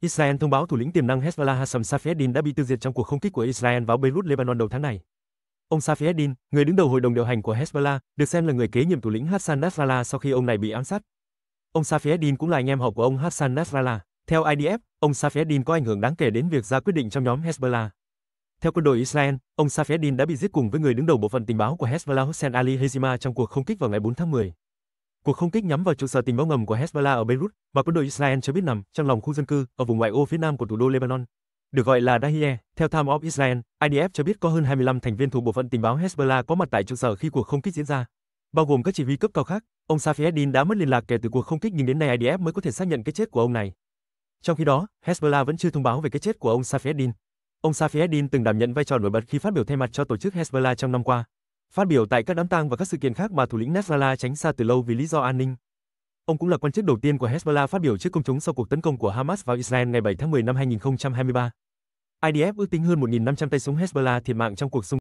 Israel thông báo thủ lĩnh tiềm năng Hezbollah Hassan Safieddin đã bị tiêu diệt trong cuộc không kích của Israel vào Beirut, Lebanon đầu tháng này. Ông Safieddin, người đứng đầu hội đồng điều hành của Hezbollah, được xem là người kế nhiệm thủ lĩnh Hassan Nasrallah sau khi ông này bị ám sát. Ông Safieddin cũng là anh em họ của ông Hassan Nasrallah. Theo IDF, ông Safieddin có ảnh hưởng đáng kể đến việc ra quyết định trong nhóm Hezbollah. Theo quân đội Israel, ông Safieddin đã bị giết cùng với người đứng đầu bộ phận tình báo của Hezbollah Hossein Ali Hezima trong cuộc không kích vào ngày 4 tháng 10. Cuộc không kích nhắm vào trụ sở tình báo ngầm của Hezbollah ở Beirut mà quân đội Israel cho biết nằm trong lòng khu dân cư ở vùng ngoại ô phía nam của thủ đô Lebanon. Được gọi là Dahiyeh, theo Time of Israel, IDF cho biết có hơn 25 thành viên thuộc bộ phận tình báo Hezbollah có mặt tại trụ sở khi cuộc không kích diễn ra, bao gồm các chỉ huy cấp cao khác. Ông Safi Eddin đã mất liên lạc kể từ cuộc không kích nhưng đến nay IDF mới có thể xác nhận cái chết của ông này. Trong khi đó, Hezbollah vẫn chưa thông báo về cái chết của ông Safi Eddin. Ông Safi Eddin từng đảm nhận vai trò nổi bật khi phát biểu thay mặt cho tổ chức Hezbollah trong năm qua. Phát biểu tại các đám tang và các sự kiện khác mà thủ lĩnh Nasrallah tránh xa từ lâu vì lý do an ninh. Ông cũng là quan chức đầu tiên của Hezbollah phát biểu trước công chúng sau cuộc tấn công của Hamas vào Israel ngày 7 tháng 10 năm 2023. IDF ước tính hơn 1.500 tay súng Hezbollah thiệt mạng trong cuộc xung